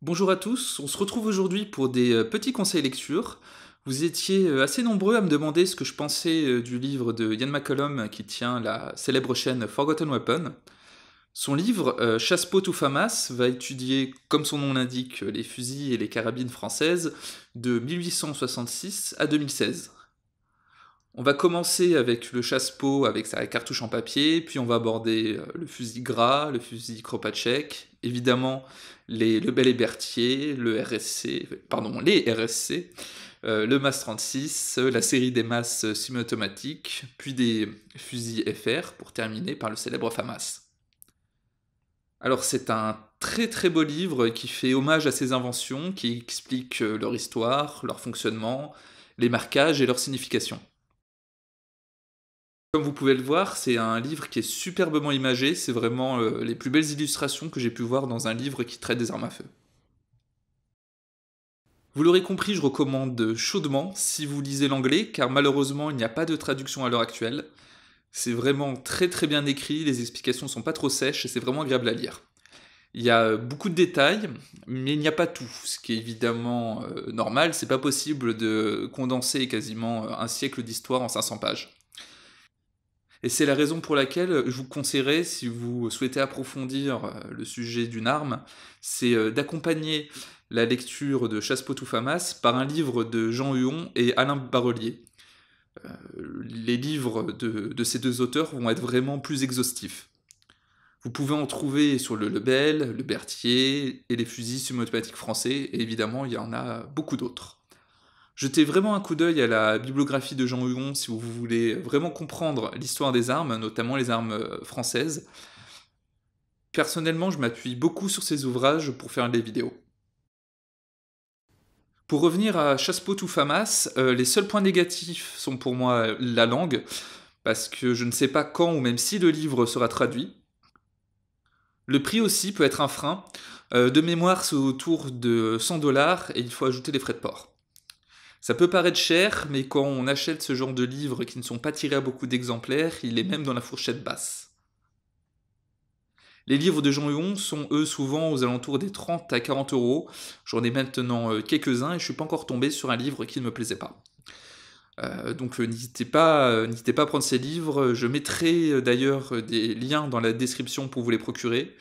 Bonjour à tous, on se retrouve aujourd'hui pour des euh, petits conseils lecture. Vous étiez euh, assez nombreux à me demander ce que je pensais euh, du livre de Ian McCollum qui tient la célèbre chaîne Forgotten Weapon. Son livre Chassepot ou Famas va étudier, comme son nom l'indique, les fusils et les carabines françaises de 1866 à 2016. On va commencer avec le chasse-peau, avec sa cartouche en papier, puis on va aborder euh, le fusil gras, le fusil Kropatschek, évidemment les, le Bel et le RSC, pardon, les RSC, euh, le MAS 36, la série des masses semi-automatiques, puis des fusils FR, pour terminer par le célèbre FAMAS. Alors c'est un très très beau livre qui fait hommage à ces inventions, qui explique euh, leur histoire, leur fonctionnement, les marquages et leur signification. Comme vous pouvez le voir, c'est un livre qui est superbement imagé, c'est vraiment euh, les plus belles illustrations que j'ai pu voir dans un livre qui traite des armes à feu. Vous l'aurez compris, je recommande chaudement si vous lisez l'anglais, car malheureusement il n'y a pas de traduction à l'heure actuelle. C'est vraiment très très bien écrit, les explications sont pas trop sèches et c'est vraiment agréable à lire. Il y a euh, beaucoup de détails, mais il n'y a pas tout, ce qui est évidemment euh, normal, c'est pas possible de condenser quasiment un siècle d'histoire en 500 pages. Et c'est la raison pour laquelle je vous conseillerais, si vous souhaitez approfondir euh, le sujet d'une arme, c'est euh, d'accompagner la lecture de Chassepot ou Famas par un livre de Jean Huon et Alain Barrelier. Euh, les livres de, ces deux auteurs vont être vraiment plus exhaustifs. Vous pouvez en trouver sur le Lebel, le Berthier et les fusils semi-automatiques français, et évidemment il y en a beaucoup d'autres. Jetez vraiment un coup d'œil à la bibliographie de Jean Hugon si vous voulez vraiment comprendre l'histoire des armes, notamment les armes euh, françaises. Personnellement, je m'appuie beaucoup sur ces ouvrages pour faire des vidéos. Pour revenir à Chassepot ou Famas, euh, les seuls points négatifs sont pour moi euh, la langue, parce que je ne sais pas quand ou même si le livre sera traduit. Le prix aussi peut être un frein. de mémoire, c'est autour de 100 dollars et il faut ajouter les frais de port. Ça peut paraître cher, mais quand on achète ce genre de livres qui ne sont pas tirés à beaucoup d'exemplaires, il est même dans la fourchette basse. Les livres de Jean Huon sont eux souvent aux alentours des 30 à 40 euros. J'en ai maintenant euh, quelques-uns et je suis pas encore tombé sur un livre qui ne me plaisait pas. Euh, donc euh, n'hésitez pas, n'hésitez pas à prendre ces livres. Je mettrai d'ailleurs des liens dans la description pour vous les procurer.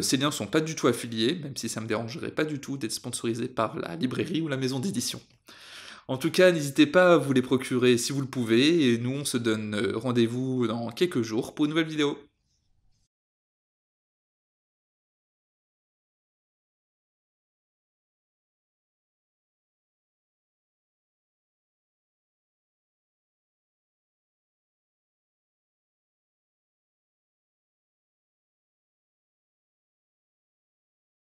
ces liens ne sont pas du tout affiliés, même si ça me dérangerait pas du tout d'être sponsorisé par la librairie ou la maison d'édition. En tout cas, n'hésitez pas à vous les procurer si vous le pouvez, et nous on se donne euh, rendez-vous dans quelques jours pour une nouvelle vidéo.